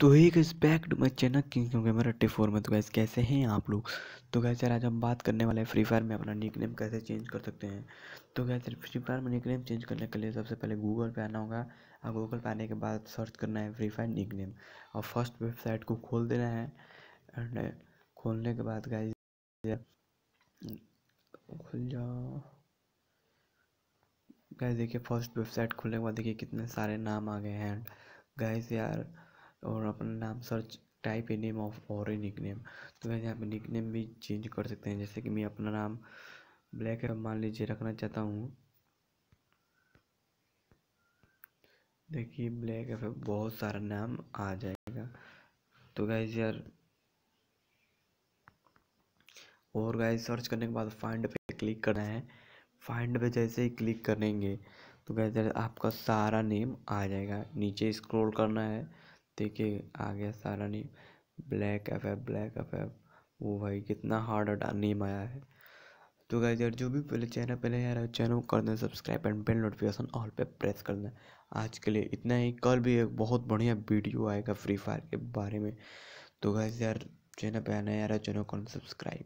तो एक गैस में चैनक किंग क्योंकि मेरा टी फोर में तो गैस कैसे हैं आप लोग तो गैस यार आज हम बात करने वाले हैं फ्री फायर में अपना निक नेम कैसे चेंज कर सकते हैं तो गैस यार फ्री फायर में निक नेम चेंज करने के लिए सबसे पहले गूगल पे आना होगा और गूगल पे आने के बाद सर्च करना है फ्री फायर निक नेम और फर्स्ट वेबसाइट को खोल देना है एंड uh, खोलने के बाद गैस खुल जाओ गैस देखिए फर्स्ट वेबसाइट खोलने के बाद देखिए कितने सारे नाम आ गए हैं गैस यार और अपना नाम search type a name of और ए निक नेम तो मैं यहाँ पे निक नेम भी चेंज कर सकते हैं जैसे कि मैं अपना नाम ब्लैक है मान लीजिए रखना चाहता हूँ देखिए ब्लैक एफ बहुत सारा नाम आ जाएगा तो गाइज यार और गाइज सर्च करने के बाद फाइंड पे क्लिक करना है फाइंड पे जैसे ही क्लिक करेंगे तो गाइज यार आपका सारा नेम आ जाएगा नीचे स्क्रॉल करना है देखिए आ गया सारा name black F F black F F वो भाई कितना हार्ड नेम आया है तो गाइज यार जो भी पहले चैनल पहले यार चैनल कर देना subscribe and bell notification all पे प्रेस कर देना आज के लिए इतना ही कल भी एक बहुत बढ़िया वीडियो आएगा फ्री फायर के बारे में तो गाइज यार चैनल पे आना यार चैनल कर सब्सक्राइब